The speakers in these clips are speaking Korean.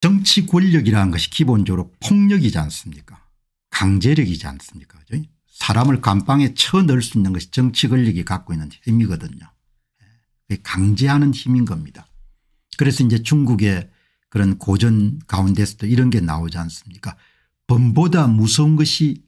정치 권력이라는 것이 기본적으로 폭력이지 않습니까 강제력이지 않습니까 사람을 감방에 쳐넣을 수 있는 것이 정치 권력이 갖고 있는 힘이거든요. 예. 강제하는 힘인 겁니다. 그래서 이제 중국의 그런 고전 가운데서도 이런 게 나오지 않습니까 범보다 무서운 것이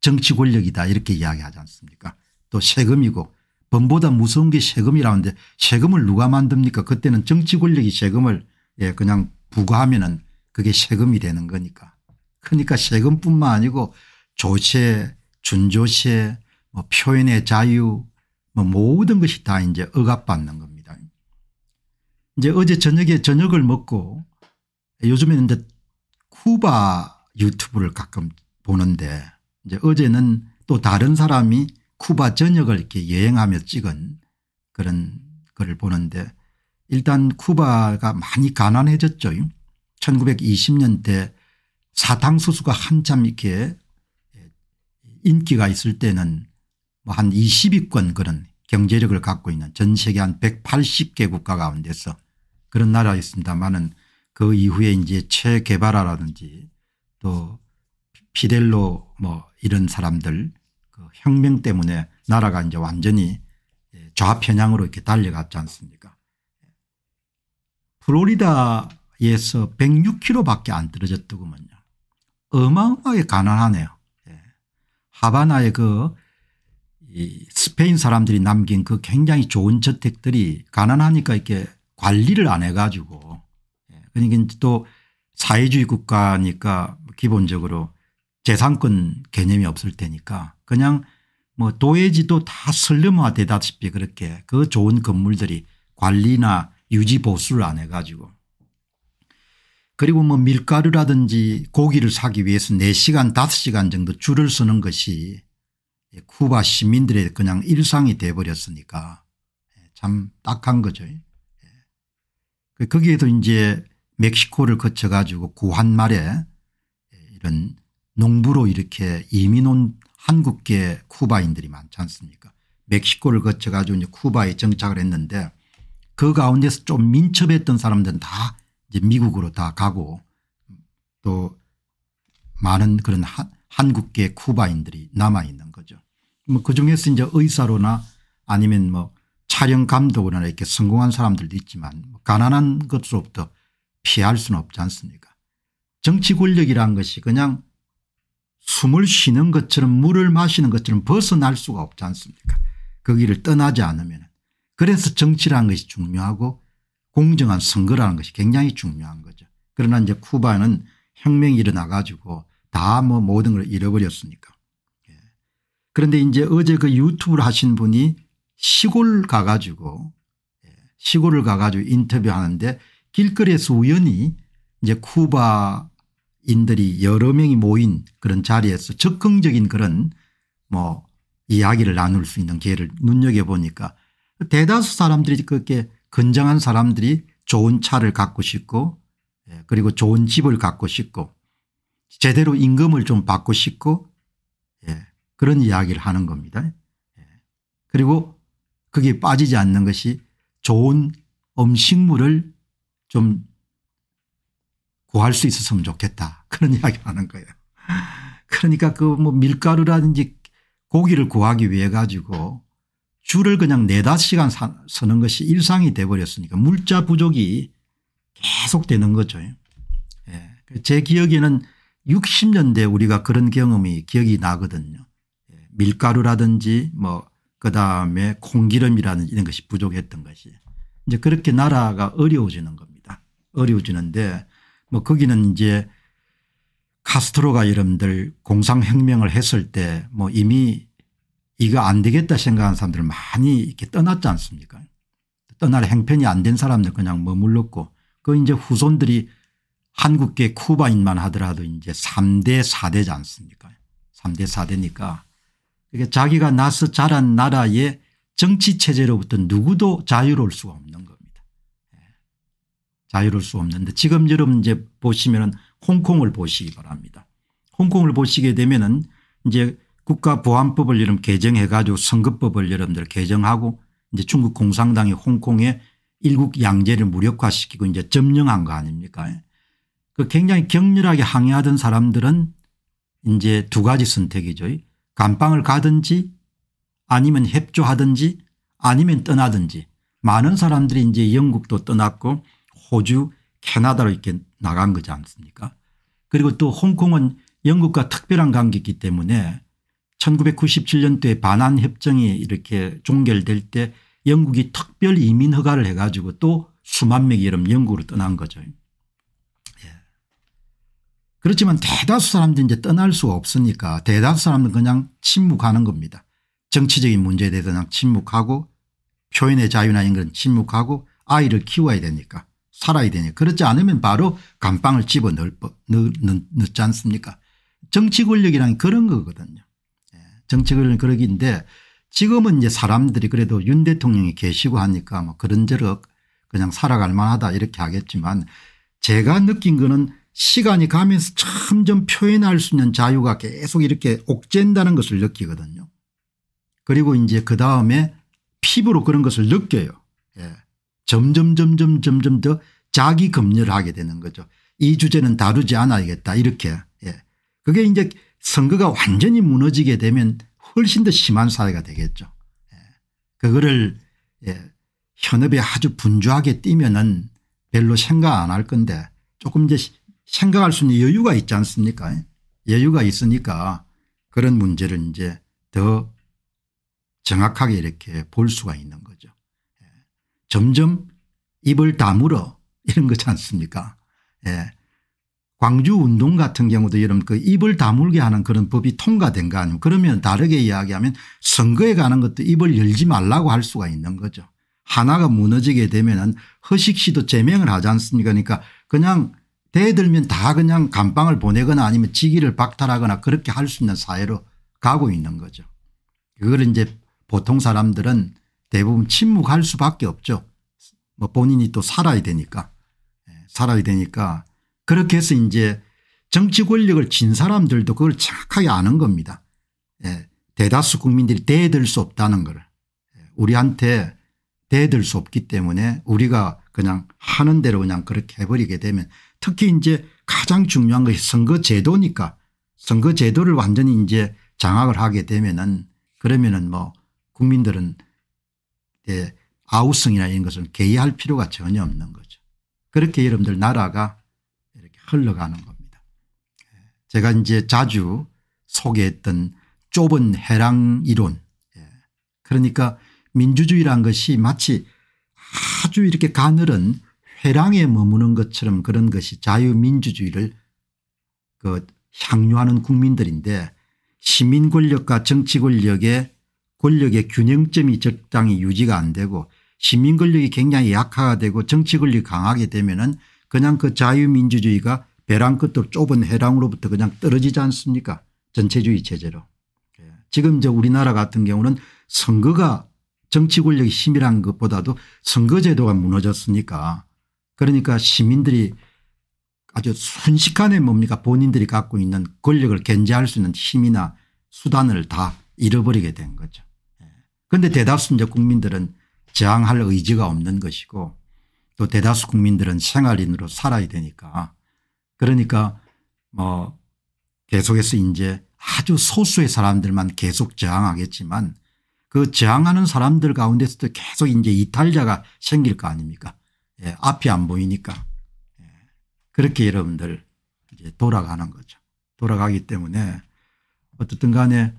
정치 권력이다 이렇게 이야기하지 않습니까 또 세금이고 범보다 무서운 게 세금이라는데 세금을 누가 만듭니까 그때는 정치 권력이 세금을 예, 그냥 부과하면은 그게 세금이 되는 거니까. 그러니까 세금뿐만 아니고 조세, 준조세, 뭐 표현의 자유, 뭐 모든 것이 다 이제 억압받는 겁니다. 이제 어제 저녁에 저녁을 먹고 요즘에는 이제 쿠바 유튜브를 가끔 보는데 이제 어제는 또 다른 사람이 쿠바 저녁을 이렇게 여행하며 찍은 그런 걸 보는데 일단 쿠바가 많이 가난해졌죠. 1920년대 사탕수수가 한참 이렇게 인기가 있을 때는 뭐 한 20위권 그런 경제력을 갖고 있는 전 세계 한 180개 국가 가운데서 그런 나라였습니다만은 그 이후에 이제 최개발화라든지 또 피델로 뭐 이런 사람들 그 혁명 때문에 나라가 이제 완전히 예, 좌편향으로 이렇게 달려갔지 않습니까 플로리다에서 106km밖에 안 떨어졌더구먼요. 어마어마하게 가난하네요. 예. 하바나의 그 스페인 사람들이 남긴 그 굉장히 좋은 저택들이 가난하니까 이렇게 관리를 안 해가지고 예. 그러니까 또 사회주의 국가니까 기본적으로 재산권 개념이 없을 테니까 그냥 뭐 도예지도 다 슬럼화 되다시피 그렇게 그 좋은 건물들이 관리나 유지 보수를 안 해가지고 그리고 뭐 밀가루라든지 고기를 사기 위해서 4시간 5시간 정도 줄을 서는 것이 쿠바 시민들의 그냥 일상이 돼버렸으니까 참 딱한 거죠. 예. 거기에도 이제 멕시코를 거쳐가지고 구한 말에 이런 농부로 이렇게 이민 온 한국계 쿠바인들이 많지 않습니까 멕시코를 거쳐가지고 이제 쿠바에 정착을 했는데 그 가운데서 좀 민첩했던 사람들은 다 이제 미국으로 다 가고 또 많은 그런 하, 한국계 쿠바인들이 남아있는 거죠. 뭐 그중에서 이제 의사로나 아니면 뭐 촬영 감독으로나 이렇게 성공한 사람들도 있지만 뭐 가난한 것으로부터 피할 수는 없지 않습니까 정치 권력이란 것이 그냥 숨을 쉬는 것처럼 물을 마시는 것처럼 벗어날 수가 없지 않습니까 거기를 그 떠나지 않으면 그래서 정치라는 것이 중요하고 공정한 선거라는 것이 굉장히 중요한 거죠. 그러나 이제 쿠바는 혁명이 일어나 가지고 다 뭐 모든 걸 잃어버렸으니까. 예. 그런데 이제 어제 그 유튜브를 하신 분이 시골 가가지고 예. 시골을 가가지고 인터뷰하는데 길거리에서 우연히 이제 쿠바인들이 여러 명이 모인 그런 자리에서 적극적인 그런 뭐 이야기를 나눌 수 있는 기회를 눈여겨보니까 대다수 사람들이 그렇게 건장한 사람들이 좋은 차를 갖고 싶고 예, 그리고 좋은 집을 갖고 싶고 제대로 임금을 좀 받고 싶고 예, 그런 이야기를 하는 겁니다. 예. 그리고 그게 빠지지 않는 것이 좋은 음식물을 좀 구할 수 있었으면 좋겠다 그런 이야기를 하는 거예요. 그러니까 그 뭐 밀가루라든지 고기를 구하기 위해 가지고 줄을 그냥 네다섯 시간 서는 것이 일상이 돼버렸으니까 물자 부족이 계속 되는 거죠. 예. 그 제 기억에는 60년대 우리가 그런 경험이 기억이 나거든요. 예. 밀가루라든지 뭐 그다음에 콩기름이라든지 이런 것이 부족했던 것이 이제 그렇게 나라가 어려워지는 겁니다. 어려워지는데 뭐 거기는 이제 카스트로가 이름들 공상혁명을 했을 때 뭐 이미 이거 안 되겠다 생각하는 사람들 많이 이렇게 떠났지 않습니까 떠날 행편이 안 된 사람들 그냥 머물렀고 그 이제 후손들이 한국계 쿠바인만 하더라도 이제 3대 4대지 않습니까 3대 4대니까 그러니까 자기가 나서 자란 나라의 정치체제로부터 누구도 자유로울 수가 없는 겁니다. 예. 자유로울 수 없는데 지금 여러분 이제 보시면 은 홍콩을 보시기 바랍니다. 홍콩을 보시게 되면 은 이제 국가보안법을 이름 개정해 가지고 선거법을 여러분들 개정하고 이제 중국 공산당이 홍콩에 일국 양제를 무력화시키고 이제 점령한 거 아닙니까 그 굉장히 격렬하게 항의하던 사람들은 이제 두 가지 선택이죠. 감방을 가든지 아니면 협조하든지 아니면 떠나든지 많은 사람들이 이제 영국도 떠났고 호주 캐나다로 이렇게 나간 거지 않습니까 그리고 또 홍콩은 영국과 특별한 관계이기 때문에 1997년도에 반환 협정이 이렇게 종결될 때 영국이 특별 이민 허가를 해 가지고 또 수만 명이 여름 영국으로 떠난 거죠. 예. 그렇지만 대다수 사람들이 이제 떠날 수가 없으니까 대다수 사람은 그냥 침묵하는 겁니다. 정치적인 문제에 대해서 그냥 침묵하고 표현의 자유나 이런 건 침묵하고 아이를 키워야 되니까 살아야 되니까 그렇지 않으면 바로 감방을 집어 넣지 않습니까 정치 권력이란 그런 거거든요. 정책을 그러기인데 지금은 이제 사람들이 그래도 윤 대통령이 계시고 하니까 뭐 그런저럭 그냥 살아갈 만하다 이렇게 하겠지만 제가 느낀 거는 시간이 가면서 점점 표현할 수 있는 자유가 계속 이렇게 옥죄인다는 것을 느끼거든요. 그리고 이제 그 다음에 피부로 그런 것을 느껴요. 예. 점점 점점 점점 더 자기 검열하게 되는 거죠. 이 주제는 다루지 않아야겠다 이렇게. 예. 그게 이제 선거가 완전히 무너지게 되면 훨씬 더 심한 사회가 되겠죠. 예. 그거를 예, 현업에 아주 분주하게 뛰면은 별로 생각 안 할 건데 조금 이제 생각할 수 있는 여유가 있지 않습니까? 예. 여유가 있으니까 그런 문제를 이제 더 정확하게 이렇게 볼 수가 있는 거죠. 점점 입을 다물어 이런 거지 않습니까? 예. 광주 운동 같은 경우도 여러분 그 입을 다물게 하는 그런 법이 통과된 거 아니에요. 그러면 다르게 이야기하면 선거에 가는 것도 입을 열지 말라고 할 수가 있는 거죠. 하나가 무너지게 되면은 허식 씨도 제명을 하지 않습니까? 그러니까 그냥 대들면 다 그냥 감방을 보내거나 아니면 직위를 박탈하거나 그렇게 할 수 있는 사회로 가고 있는 거죠. 그걸 이제 보통 사람들은 대부분 침묵할 수밖에 없죠. 뭐 본인이 또 살아야 되니까 예, 살아야 되니까 그렇게 해서 이제 정치 권력을 진 사람들도 그걸 착하게 아는 겁니다. 예. 대다수 국민들이 대들 수 없다는 걸 예, 우리한테 대들 수 없기 때문에 우리가 그냥 하는 대로 그냥 그렇게 해버리게 되면 특히 이제 가장 중요한 것이 선거 제도니까 선거 제도를 완전히 이제 장악을 하게 되면은 그러면은 뭐 국민들은 아우성이나 이런 것을 개의할 필요가 전혀 없는 거죠. 그렇게 여러분들 나라가 흘러가는 겁니다. 제가 이제 자주 소개했던 좁은 해랑 이론 예. 그러니까 민주주의란 것이 마치 아주 이렇게 가늘은 회랑에 머무는 것처럼 그런 것이 자유민주주의를 그 향유하는 국민들인데 시민 권력과 정치 권력의 권력의 균형점이 적당히 유지가 안 되고 시민 권력이 굉장히 약화가 되고 정치 권력이 강하게 되면은 그냥 그 자유민주주의가 배랑 끝으로 좁은 해랑으로부터 그냥 떨어지지 않습니까 전체주의 체제로. 예. 지금 저 우리나라 같은 경우는 선거가 정치 권력이 힘이란 것보다도 선거제도가 무너졌으니까 그러니까 시민들이 아주 순식간에 뭡니까 본인들이 갖고 있는 권력을 견제할 수 있는 힘이나 수단을 다 잃어버리게 된 거죠. 예. 그런데 대다수 국민들은 저항할 의지가 없는 것이고 또 대다수 국민들은 생활인으로 살아야 되니까 그러니까 뭐 계속해서 이제 아주 소수의 사람들만 계속 저항하겠지만 그 저항하는 사람들 가운데서도 계속 이제 이탈자가 생길 거 아닙니까 예, 앞이 안 보이니까 예, 그렇게 여러분들 이제 돌아가는 거죠 돌아가기 때문에 어떻든 간에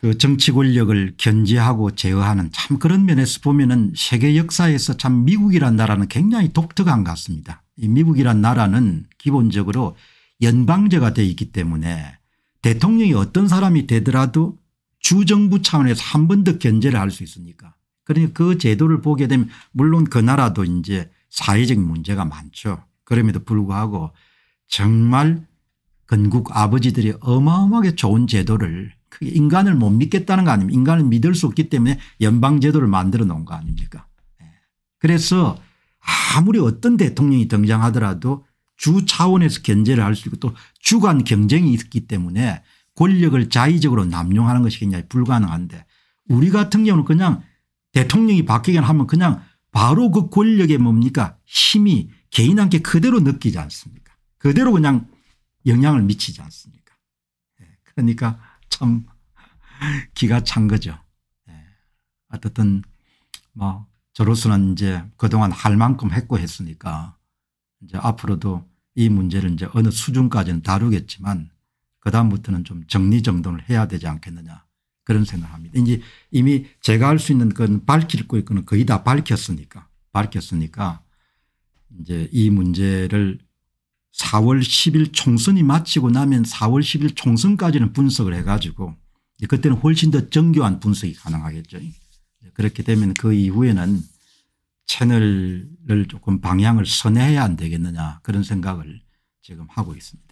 그 정치 권력을 견제하고 제어하는 참 그런 면에서 보면은 세계 역사에서 참 미국이란 나라는 굉장히 독특한 것 같습니다. 이 미국이란 나라는 기본적으로 연방제가 되어 있기 때문에 대통령이 어떤 사람이 되더라도 주정부 차원에서 한 번 더 견제를 할 수 있으니까. 그러니 까그 제도를 보게 되면 물론 그 나라도 이제 사회적 문제가 많죠. 그럼에도 불구하고 정말 건국 아버지들이 어마어마하게 좋은 제도를 그게 인간을 못 믿겠다는 거 아닙니까 인간을 믿을 수 없기 때문에 연방제도를 만들어 놓은 거 아닙니까 예. 그래서 아무리 어떤 대통령이 등장하더라도 주 차원에서 견제를 할 수 있고 또 주간 경쟁이 있기 때문에 권력을 자의적으로 남용하는 것이 굉장히 불가능한데 우리 같은 경우는 그냥 대통령이 바뀌긴 하면 그냥 바로 그 권력의 뭡니까 힘이 개인한테 그대로 느끼지 않습니까 그대로 그냥 영향을 미치지 않습니까 예. 그러니까 참 기가 찬 거죠. 예. 어쨌든 뭐 저로서는 이제 그동안 할 만큼 했고 했으니까 이제 앞으로도 이 문제를 이제 어느 수준까지는 다루겠지만 그다음부터는 좀 정리정돈을 해야 되지 않겠느냐 그런 생각을 합니다. 이제 이미 제가 할 수 있는 건 밝힐 거 있고는 거의 다 밝혔으니까 밝혔으니까 이제 이 문제를 4월 10일 총선이 마치고 나면 4월 10일 총선까지는 분석을 해가지고 그때는 훨씬 더 정교한 분석이 가능하겠죠. 그렇게 되면 그 이후에는 채널을 조금 방향을 선회해야 안 되겠느냐 그런 생각을 지금 하고 있습니다.